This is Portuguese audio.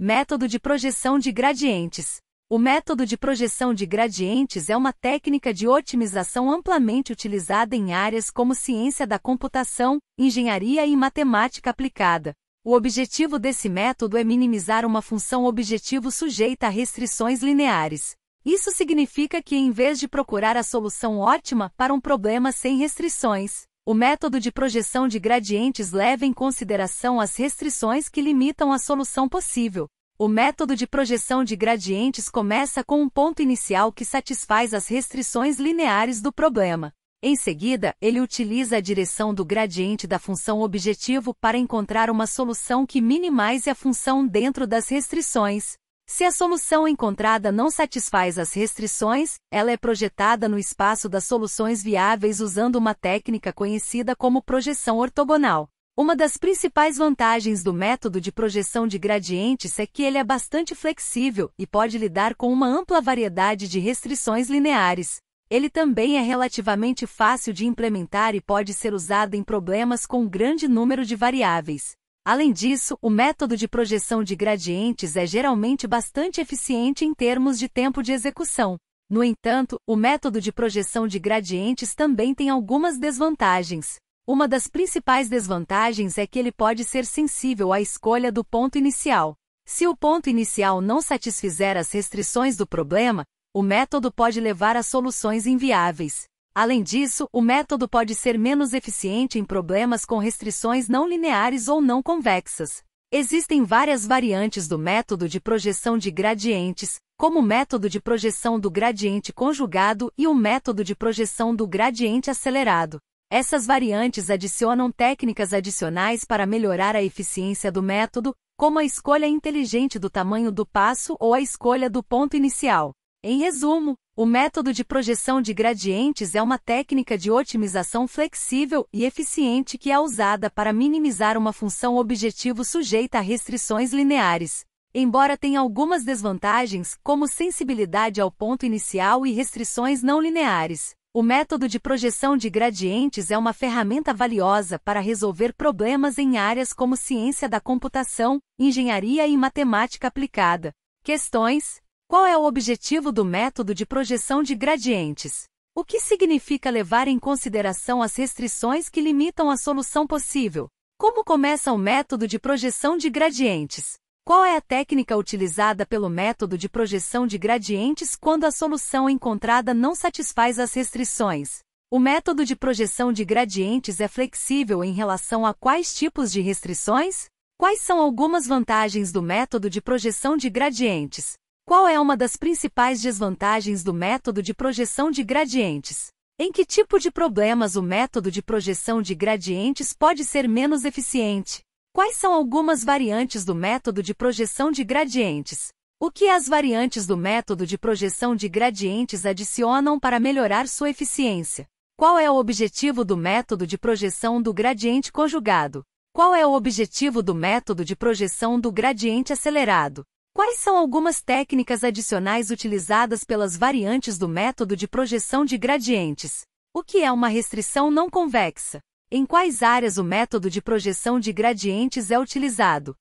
Método de projeção de gradientes. O método de projeção de gradientes é uma técnica de otimização amplamente utilizada em áreas como ciência da computação, engenharia e matemática aplicada. O objetivo desse método é minimizar uma função objetivo sujeita a restrições lineares. Isso significa que, em vez de procurar a solução ótima para um problema sem restrições, o método de projeção de gradientes leva em consideração as restrições que limitam a solução possível. O método de projeção de gradientes começa com um ponto inicial que satisfaz as restrições lineares do problema. Em seguida, ele utiliza a direção do gradiente da função objetivo para encontrar uma solução que minimize a função dentro das restrições. Se a solução encontrada não satisfaz as restrições, ela é projetada no espaço das soluções viáveis usando uma técnica conhecida como projeção ortogonal. Uma das principais vantagens do método de projeção de gradientes é que ele é bastante flexível e pode lidar com uma ampla variedade de restrições lineares. Ele também é relativamente fácil de implementar e pode ser usado em problemas com um grande número de variáveis. Além disso, o método de projeção de gradientes é geralmente bastante eficiente em termos de tempo de execução. No entanto, o método de projeção de gradientes também tem algumas desvantagens. Uma das principais desvantagens é que ele pode ser sensível à escolha do ponto inicial. Se o ponto inicial não satisfizer as restrições do problema, o método pode levar a soluções inviáveis. Além disso, o método pode ser menos eficiente em problemas com restrições não lineares ou não convexas. Existem várias variantes do método de projeção de gradientes, como o método de projeção do gradiente conjugado e o método de projeção do gradiente acelerado. Essas variantes adicionam técnicas adicionais para melhorar a eficiência do método, como a escolha inteligente do tamanho do passo ou a escolha do ponto inicial. Em resumo, o método de projeção de gradientes é uma técnica de otimização flexível e eficiente que é usada para minimizar uma função objetivo sujeita a restrições lineares. Embora tenha algumas desvantagens, como sensibilidade ao ponto inicial e restrições não lineares. O método de projeção de gradientes é uma ferramenta valiosa para resolver problemas em áreas como ciência da computação, engenharia e matemática aplicada. Questões: Qual é o objetivo do método de projeção de gradientes? O que significa levar em consideração as restrições que limitam a solução possível? Como começa o método de projeção de gradientes? Qual é a técnica utilizada pelo método de projeção de gradientes quando a solução encontrada não satisfaz as restrições? O método de projeção de gradientes é flexível em relação a quais tipos de restrições? Quais são algumas vantagens do método de projeção de gradientes? Qual é uma das principais desvantagens do método de projeção de gradientes? Em que tipo de problemas o método de projeção de gradientes pode ser menos eficiente? Quais são algumas variantes do método de projeção de gradientes? O que as variantes do método de projeção de gradientes adicionam para melhorar sua eficiência? Qual é o objetivo do método de projeção do gradiente conjugado? Qual é o objetivo do método de projeção do gradiente acelerado? Quais são algumas técnicas adicionais utilizadas pelas variantes do método de projeção de gradientes? O que é uma restrição não convexa? Em quais áreas o método de projeção de gradientes é utilizado?